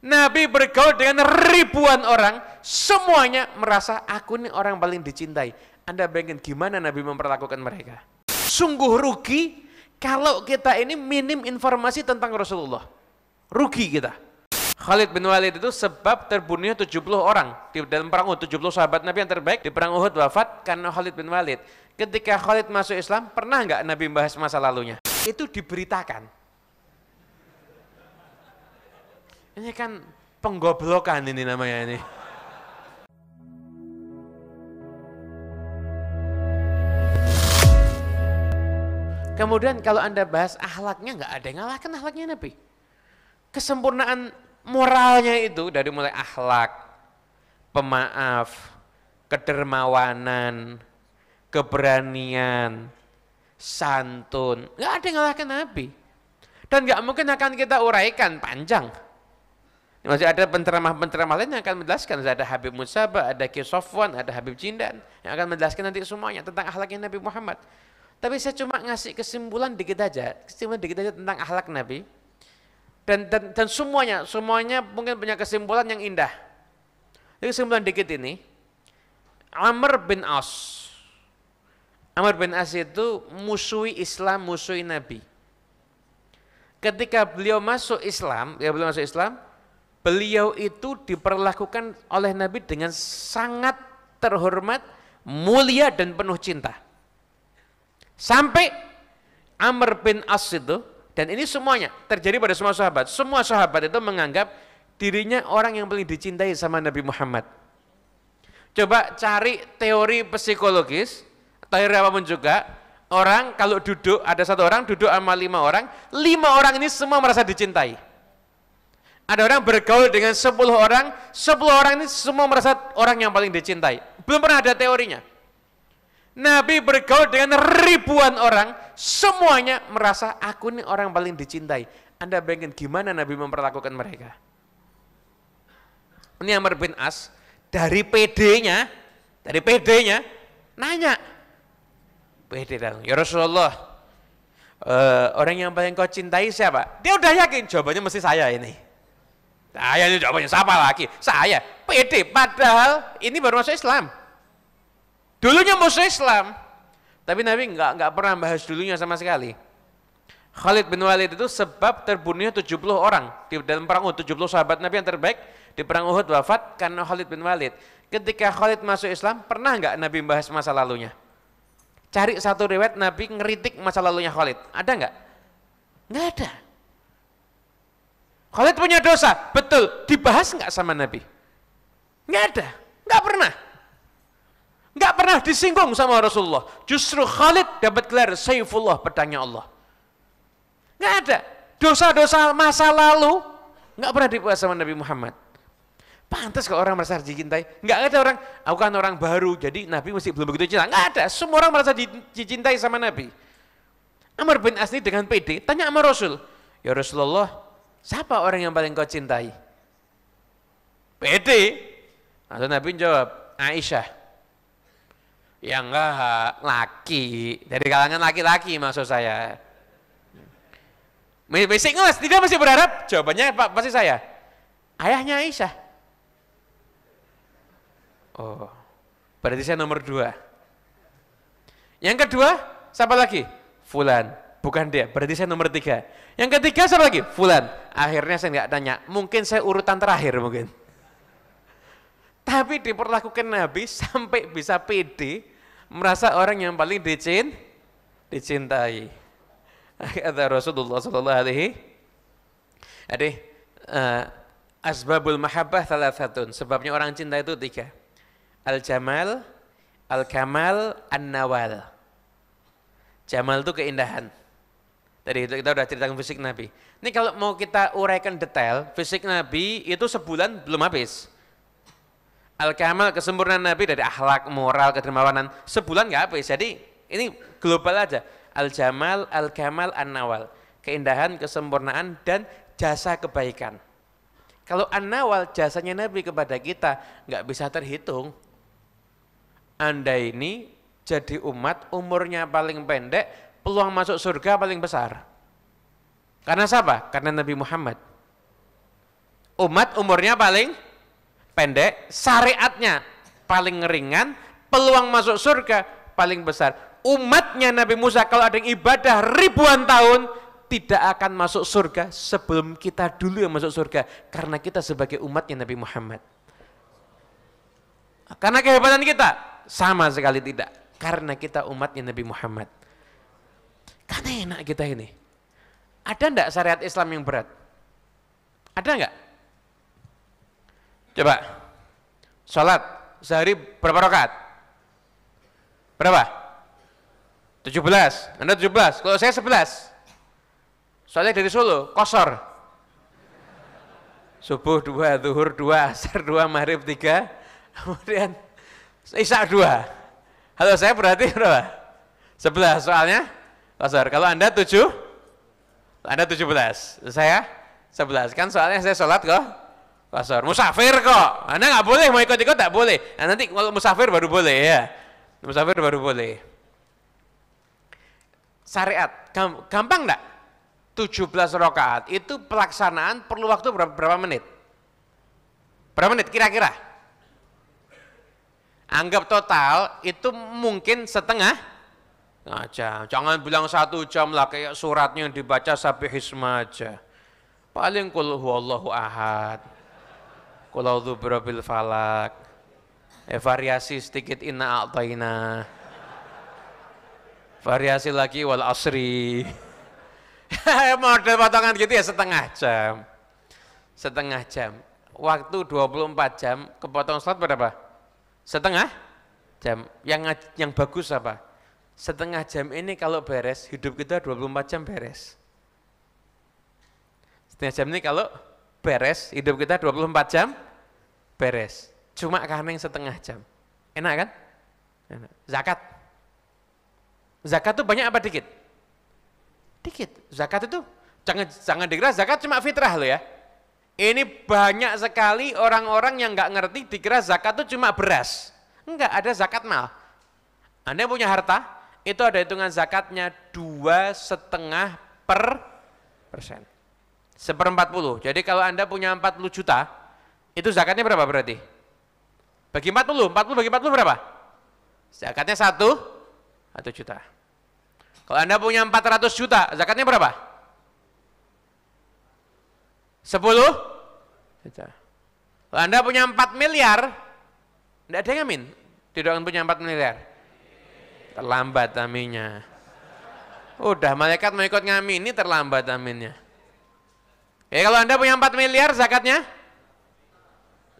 Nabi bergaul dengan ribuan orang, semuanya merasa aku ini orang paling dicintai. Anda bayangkan gimana Nabi memperlakukan mereka. Sungguh rugi kalau kita ini minim informasi tentang Rasulullah. Rugi kita. Khalid bin Walid itu sebab terbunuhnya 70 orang di dalam perang Uhud 70 sahabat Nabi yang terbaik di perang Uhud wafat karena Khalid bin Walid. Ketika Khalid masuk Islam, pernah nggak Nabi membahas masa lalunya? Itu diberitakan Ini kan penggoblokan ini namanya ini. Kemudian kalau Anda bahas ahlaknya nggak ada yang ngalahkan ahlaknya Nabi. Kesempurnaan moralnya itu dari mulai ahlak, pemaaf, kedermawanan, keberanian, santun. Nggak ada yang ngalahkan Nabi. Dan nggak mungkin akan kita uraikan panjang. Masih ada penceramah-penceramah lain yang akan menjelaskan. Ada Habib Musabah, ada Ki Sofwan, ada Habib Jindan yang akan menjelaskan nanti semuanya tentang ahlaknya Nabi Muhammad. Tapi saya cuma ngasih kesimpulan dikit aja, kesimpulan dikit aja tentang ahlak Nabi. Dan, dan, dan semuanya, semuanya mungkin punya kesimpulan yang indah. Jadi kesimpulan dikit ini, Amr bin As. Amr bin As itu musuhi Islam, musuhi Nabi. Ketika beliau masuk Islam, ya beliau masuk Islam, Beliau itu diperlakukan oleh Nabi dengan sangat terhormat, mulia dan penuh cinta. Sampai Amr bin As itu, dan ini semuanya terjadi pada semua sahabat. Semua sahabat itu menganggap dirinya orang yang paling dicintai sama Nabi Muhammad. Coba cari teori psikologis, teori apapun juga, orang kalau duduk, ada satu orang duduk sama lima orang, lima orang ini semua merasa dicintai. Ada orang bergaul dengan 10 orang, 10 orang ini semua merasa orang yang paling dicintai. Belum pernah ada teorinya. Nabi bergaul dengan ribuan orang, semuanya merasa aku ini orang yang paling dicintai. Anda bayangkan gimana Nabi memperlakukan mereka. Ini Amr bin As, dari PD-nya, dari PD-nya, nanya. PD datang, ya Rasulullah, uh, orang yang paling kau cintai siapa? Dia udah yakin, jawabannya mesti saya ini. Saya nah, jawabannya siapa lagi? Saya PD. Padahal ini baru masuk Islam. Dulunya musuh Islam, tapi Nabi nggak nggak pernah bahas dulunya sama sekali. Khalid bin Walid itu sebab terbunuhnya 70 orang di dalam perang Uhud 70 sahabat Nabi yang terbaik di perang Uhud wafat karena Khalid bin Walid. Ketika Khalid masuk Islam, pernah nggak Nabi membahas masa lalunya? Cari satu riwayat Nabi ngeritik masa lalunya Khalid. Ada nggak? Nggak ada. Khalid punya dosa, betul. Dibahas nggak sama Nabi? Nggak ada, nggak pernah. Nggak pernah disinggung sama Rasulullah. Justru Khalid dapat gelar Saifullah, pedangnya Allah. Nggak ada. Dosa-dosa masa lalu nggak pernah dibahas sama Nabi Muhammad. Pantas kalau orang merasa dicintai. Nggak ada orang, aku kan orang baru, jadi Nabi mesti belum begitu cinta. Nggak ada, semua orang merasa dicintai sama Nabi. Amr bin Asni dengan PD, tanya sama Rasul. Ya Rasulullah, Siapa orang yang paling kau cintai? Pede. Lalu Nabi jawab, Aisyah. Ya enggak, laki. Dari kalangan laki-laki maksud saya. Masih ngeles, tidak masih berharap? Jawabannya pasti saya. Ayahnya Aisyah. Oh, berarti saya nomor dua. Yang kedua, siapa lagi? Fulan. Bukan dia, berarti saya nomor tiga. Yang ketiga siapa lagi? Fulan. Akhirnya saya nggak tanya, mungkin saya urutan terakhir mungkin. Tapi diperlakukan Nabi sampai bisa pede, merasa orang yang paling dicin, dicintai. Kata Rasulullah Sallallahu Alaihi Jadi uh, asbabul mahabbah salah satu. Sebabnya orang cinta itu tiga. Al-jamal, al-kamal, an-nawal. Jamal itu keindahan. Tadi kita udah ceritakan fisik Nabi. Ini kalau mau kita uraikan detail, fisik Nabi itu sebulan belum habis. Al-Kamal, kesempurnaan Nabi dari akhlak, moral, kedermawanan, sebulan nggak habis. Jadi ini global aja. Al-Jamal, Al-Kamal, An-Nawal. Keindahan, kesempurnaan, dan jasa kebaikan. Kalau An-Nawal, jasanya Nabi kepada kita nggak bisa terhitung. Anda ini jadi umat umurnya paling pendek peluang masuk surga paling besar. Karena siapa? Karena Nabi Muhammad. Umat umurnya paling pendek, syariatnya paling ringan, peluang masuk surga paling besar. Umatnya Nabi Musa kalau ada yang ibadah ribuan tahun tidak akan masuk surga sebelum kita dulu yang masuk surga karena kita sebagai umatnya Nabi Muhammad. Karena kehebatan kita sama sekali tidak karena kita umatnya Nabi Muhammad. Kan enak kita ini. Ada enggak syariat Islam yang berat? Ada enggak? Coba. Salat sehari berapa rakaat? Berapa? 17. Anda 17. Kalau saya 11. Soalnya dari Solo, kosor. Subuh 2, zuhur 2, asar 2, maghrib 3, kemudian isya 2. Kalau saya berarti berapa? 11 soalnya Lazar. Kalau Anda 7? Anda 17. Saya 11. Kan soalnya saya sholat kok. Lazar. Musafir kok. Anda nggak boleh mau ikut-ikut tak boleh. Nah, nanti kalau musafir baru boleh ya. Musafir baru boleh. Syariat. Gampang enggak? 17 rakaat itu pelaksanaan perlu waktu berapa, berapa menit? Berapa menit kira-kira? Anggap total itu mungkin setengah aja. Nah, Jangan bilang satu jam lah kayak suratnya yang dibaca sampai hisma aja. Paling kul huwallahu ahad. Kul bil falak. Eh, variasi sedikit inna a'taina. Variasi lagi wal asri. Model potongan gitu ya setengah jam. Setengah jam. Waktu 24 jam kepotong salat berapa? Setengah jam. Yang yang bagus apa? setengah jam ini kalau beres, hidup kita 24 jam beres. Setengah jam ini kalau beres, hidup kita 24 jam beres. Cuma karena yang setengah jam. Enak kan? Enak. Zakat. Zakat tuh banyak apa dikit? Dikit. Zakat itu, jangan, jangan dikira zakat cuma fitrah loh ya. Ini banyak sekali orang-orang yang nggak ngerti dikira zakat itu cuma beras. Enggak, ada zakat mal. Anda punya harta, itu ada hitungan zakatnya dua setengah per persen seperempat puluh jadi kalau anda punya 40 juta itu zakatnya berapa berarti bagi 40 40 bagi 40 berapa zakatnya satu satu juta kalau anda punya 400 juta zakatnya berapa Sepuluh. juta kalau anda punya 4 miliar tidak ada yang amin? tidak akan punya 4 miliar terlambat aminnya. Udah malaikat mau ikut ini terlambat aminnya. Ya kalau Anda punya 4 miliar zakatnya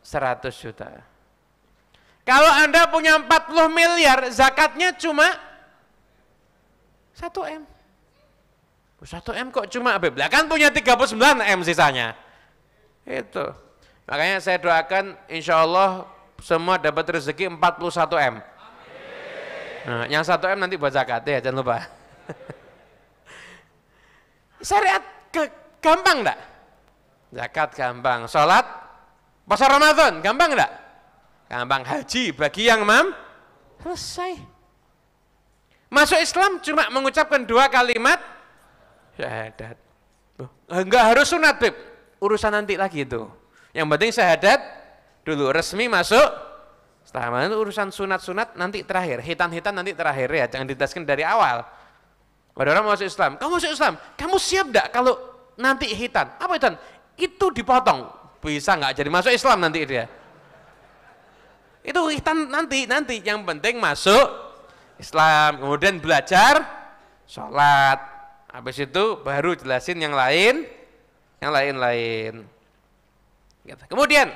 100 juta. Kalau Anda punya 40 miliar zakatnya cuma 1 M. 1 M kok cuma Habib? Lah kan punya 39 M sisanya. Itu. Makanya saya doakan insya Allah semua dapat rezeki 41 M. Nah, yang satu m nanti buat zakat ya, jangan lupa. Syariat ke, gampang enggak? Zakat gampang, sholat, pasar Ramadan gampang enggak? Gampang haji bagi yang mam, selesai. Masuk Islam cuma mengucapkan dua kalimat syahadat. Enggak harus sunat, Beb. Urusan nanti lagi itu. Yang penting syahadat dulu resmi masuk setelah itu urusan sunat-sunat nanti terakhir, hitan-hitan nanti terakhir ya, jangan ditaskan dari awal. Ada orang masuk Islam, kamu masuk Islam, kamu siap enggak kalau nanti hitan? Apa hitan? Itu dipotong, bisa nggak jadi masuk Islam nanti dia. Itu hitan nanti, nanti yang penting masuk Islam, kemudian belajar sholat, habis itu baru jelasin yang lain, yang lain-lain. Gitu. Kemudian,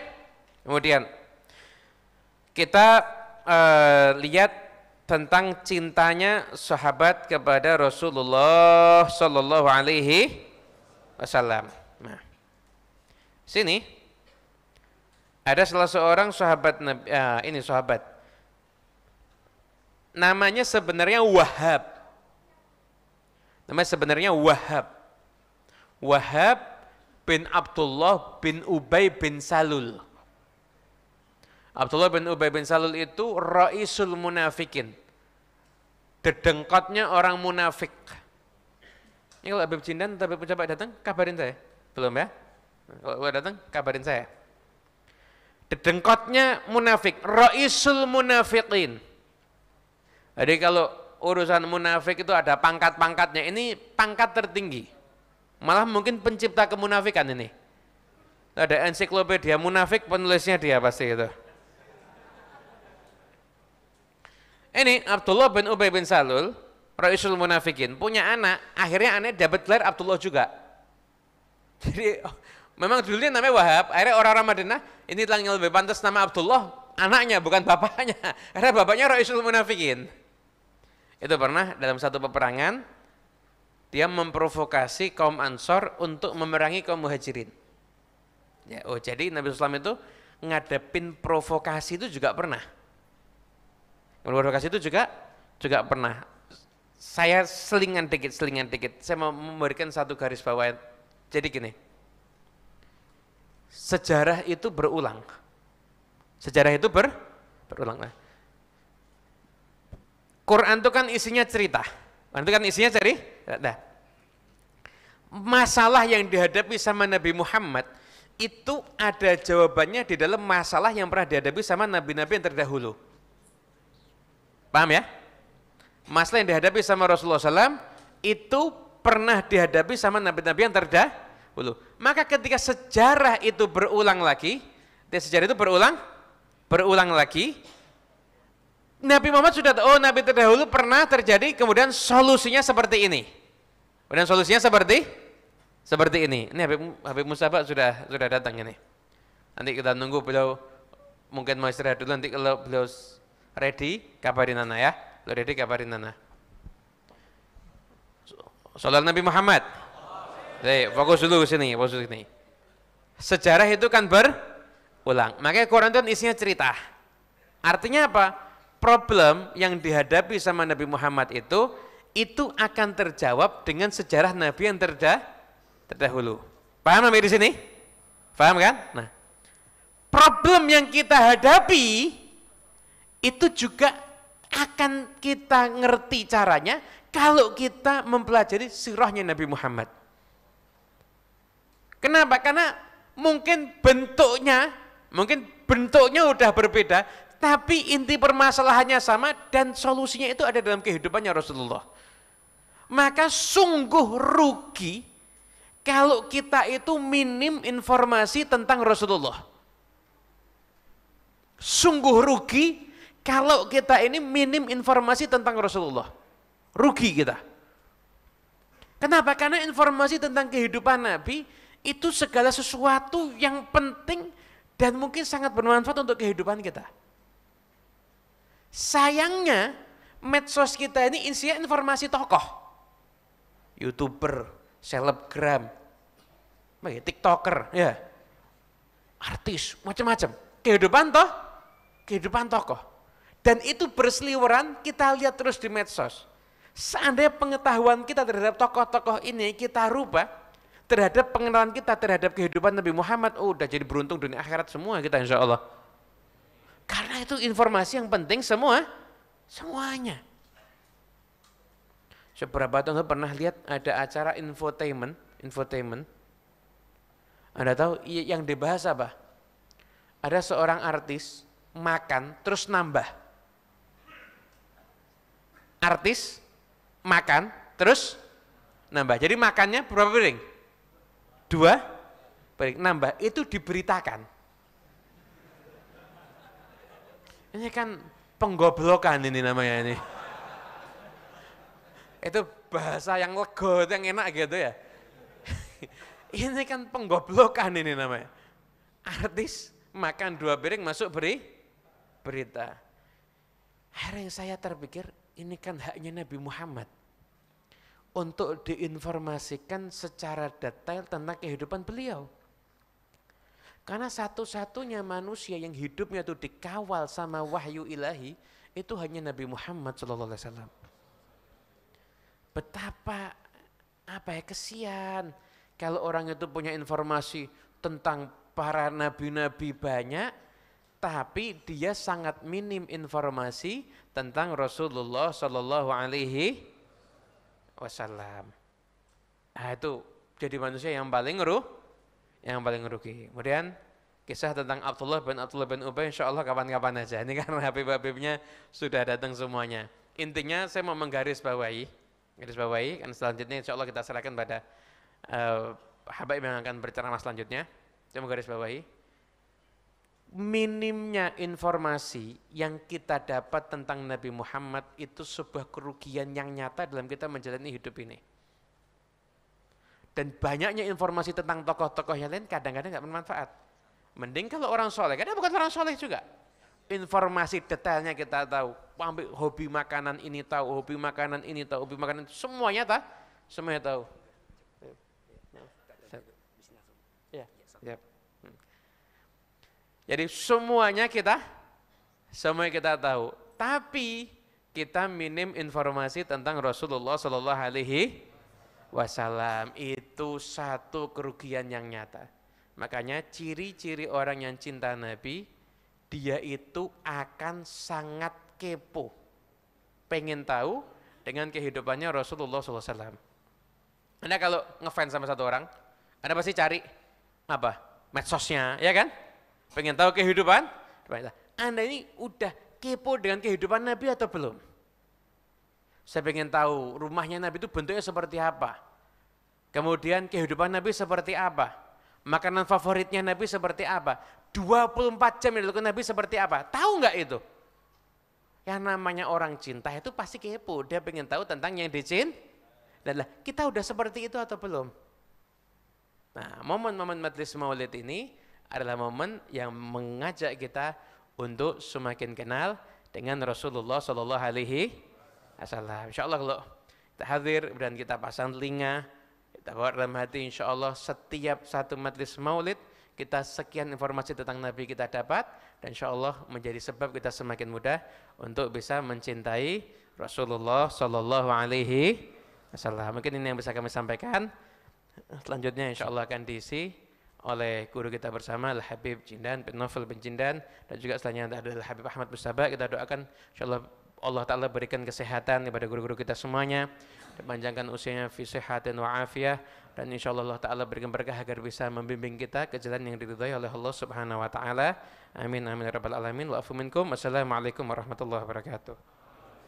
kemudian kita uh, lihat tentang cintanya sahabat kepada Rasulullah Shallallahu Alaihi Wasallam. Nah, sini ada salah seorang sahabat Nabi, uh, ini sahabat. Namanya sebenarnya Wahab. Namanya sebenarnya Wahab. Wahab bin Abdullah bin Ubay bin Salul. Abdullah bin Ubay bin Salul itu raisul munafikin. Dedengkotnya orang munafik. Ini kalau Habib Jindan atau Habib Pejabat datang, kabarin saya. Belum ya? Kalau udah datang, kabarin saya. Dedengkotnya munafik. Raisul munafikin. Jadi kalau urusan munafik itu ada pangkat-pangkatnya. Ini pangkat tertinggi. Malah mungkin pencipta kemunafikan ini. Ada ensiklopedia munafik penulisnya dia pasti itu. Ini Abdullah bin Ubay bin Salul, Raisul Munafikin, punya anak, akhirnya anaknya dapat gelar Abdullah juga. Jadi memang dulunya namanya Wahab, akhirnya orang-orang Madinah, ini yang lebih pantas nama Abdullah, anaknya bukan bapaknya, karena bapaknya Raisul Munafikin. Itu pernah dalam satu peperangan, dia memprovokasi kaum Ansor untuk memerangi kaum Muhajirin. Ya, oh jadi Nabi Sallam itu ngadepin provokasi itu juga pernah luar lokasi itu juga juga pernah saya selingan dikit selingan dikit saya mau memberikan satu garis bawah jadi gini sejarah itu berulang sejarah itu ber berulang nah, Quran itu kan isinya cerita Quran itu kan isinya ceri nah, masalah yang dihadapi sama Nabi Muhammad itu ada jawabannya di dalam masalah yang pernah dihadapi sama nabi-nabi yang terdahulu. Paham ya? Masalah yang dihadapi sama Rasulullah SAW itu pernah dihadapi sama nabi-nabi yang terdahulu. Maka ketika sejarah itu berulang lagi, dia sejarah itu berulang, berulang lagi, Nabi Muhammad sudah oh Nabi terdahulu pernah terjadi kemudian solusinya seperti ini. Kemudian solusinya seperti seperti ini. Ini Habib, Habib Musabak sudah sudah datang ini. Nanti kita nunggu beliau mungkin mau istirahat dulu nanti kalau beliau ready kabarin Nana ya lo ready kabarin Nana? Salat Nabi Muhammad Hey, fokus dulu ke sini fokus ke sini sejarah itu kan berulang makanya Quran itu kan isinya cerita artinya apa problem yang dihadapi sama Nabi Muhammad itu itu akan terjawab dengan sejarah Nabi yang terda, terdahulu. Paham sampai di sini? Paham kan? Nah, problem yang kita hadapi itu juga akan kita ngerti caranya kalau kita mempelajari sirahnya Nabi Muhammad. Kenapa? Karena mungkin bentuknya, mungkin bentuknya udah berbeda, tapi inti permasalahannya sama dan solusinya itu ada dalam kehidupannya Rasulullah. Maka sungguh rugi kalau kita itu minim informasi tentang Rasulullah. Sungguh rugi kalau kita ini minim informasi tentang Rasulullah, rugi kita. Kenapa? Karena informasi tentang kehidupan Nabi itu segala sesuatu yang penting dan mungkin sangat bermanfaat untuk kehidupan kita. Sayangnya medsos kita ini isinya informasi tokoh. Youtuber, selebgram, ya, tiktoker, ya, artis, macam-macam. Kehidupan toh, kehidupan tokoh. Dan itu berseliweran kita lihat terus di medsos. Seandainya pengetahuan kita terhadap tokoh-tokoh ini kita rubah, terhadap pengenalan kita terhadap kehidupan Nabi Muhammad, oh, udah jadi beruntung dunia akhirat semua kita insya Allah. Karena itu informasi yang penting semua, semuanya. Seberapa tahun pernah lihat ada acara infotainment, infotainment. Anda tahu iya, yang dibahas apa? Ada seorang artis makan terus nambah artis makan terus nambah. Jadi makannya berapa piring? Dua piring. Nambah itu diberitakan. Ini kan penggoblokan ini namanya ini. Itu bahasa yang lego, yang enak gitu ya. ini kan penggoblokan ini namanya. Artis makan dua piring masuk beri berita. Hari yang saya terpikir, ini kan haknya Nabi Muhammad untuk diinformasikan secara detail tentang kehidupan beliau. Karena satu-satunya manusia yang hidupnya itu dikawal sama wahyu ilahi itu hanya Nabi Muhammad Shallallahu Alaihi Wasallam. Betapa apa ya kesian kalau orang itu punya informasi tentang para nabi-nabi banyak, tapi dia sangat minim informasi tentang Rasulullah Shallallahu Alaihi Wasallam. Nah, itu jadi manusia yang paling ruh, yang paling rugi. Kemudian kisah tentang Abdullah bin Abdullah bin Ubay insya Allah kapan-kapan aja. Ini karena Habib-Habibnya sudah datang semuanya. Intinya saya mau menggaris bawahi, garis bawahi, kan selanjutnya insya Allah kita serahkan pada uh, habib yang akan berceramah selanjutnya. Saya mau garis bawahi minimnya informasi yang kita dapat tentang Nabi Muhammad itu sebuah kerugian yang nyata dalam kita menjalani hidup ini. Dan banyaknya informasi tentang tokoh-tokoh yang lain kadang-kadang nggak bermanfaat. Mending kalau orang soleh, karena bukan orang soleh juga. Informasi detailnya kita tahu, Ambil hobi makanan ini tahu, hobi makanan ini tahu, hobi makanan itu semuanya tahu, semuanya tahu. Ya, yeah. yeah. Jadi semuanya kita semua kita tahu, tapi kita minim informasi tentang Rasulullah Shallallahu Alaihi Wasallam itu satu kerugian yang nyata. Makanya ciri-ciri orang yang cinta Nabi, dia itu akan sangat kepo, pengen tahu dengan kehidupannya Rasulullah SAW. Anda kalau ngefans sama satu orang, Anda pasti cari apa? Medsosnya, ya kan? Pengen tahu kehidupan? Anda ini udah kepo dengan kehidupan Nabi atau belum? Saya pengen tahu rumahnya Nabi itu bentuknya seperti apa. Kemudian kehidupan Nabi seperti apa. Makanan favoritnya Nabi seperti apa. 24 jam yang dilakukan Nabi seperti apa. Tahu nggak itu? Yang namanya orang cinta itu pasti kepo. Dia pengen tahu tentang yang dicin. Dan kita udah seperti itu atau belum? Nah, momen-momen majelis maulid ini adalah momen yang mengajak kita untuk semakin kenal dengan Rasulullah Shallallahu Alaihi Wasallam. Insya Allah kalau kita hadir dan kita pasang telinga, kita bawa dalam hati, insya Allah setiap satu majlis maulid kita sekian informasi tentang Nabi kita dapat dan insya Allah menjadi sebab kita semakin mudah untuk bisa mencintai Rasulullah Shallallahu Alaihi Wasallam. Mungkin ini yang bisa kami sampaikan. Selanjutnya insya Allah akan diisi oleh guru kita bersama Al Habib Jindan bin Novel bin Jindan dan juga selanjutnya ada Al Habib Ahmad Musaba kita doakan insyaallah Allah Ta'ala berikan kesehatan kepada guru-guru kita semuanya panjangkan usianya fi sihatin wa afiyah dan insyaallah Allah Ta'ala berikan berkah agar bisa membimbing kita ke jalan yang diridhai oleh Allah Subhanahu wa taala amin amin ya rabbal alamin wa afu minkum assalamualaikum warahmatullahi wabarakatuh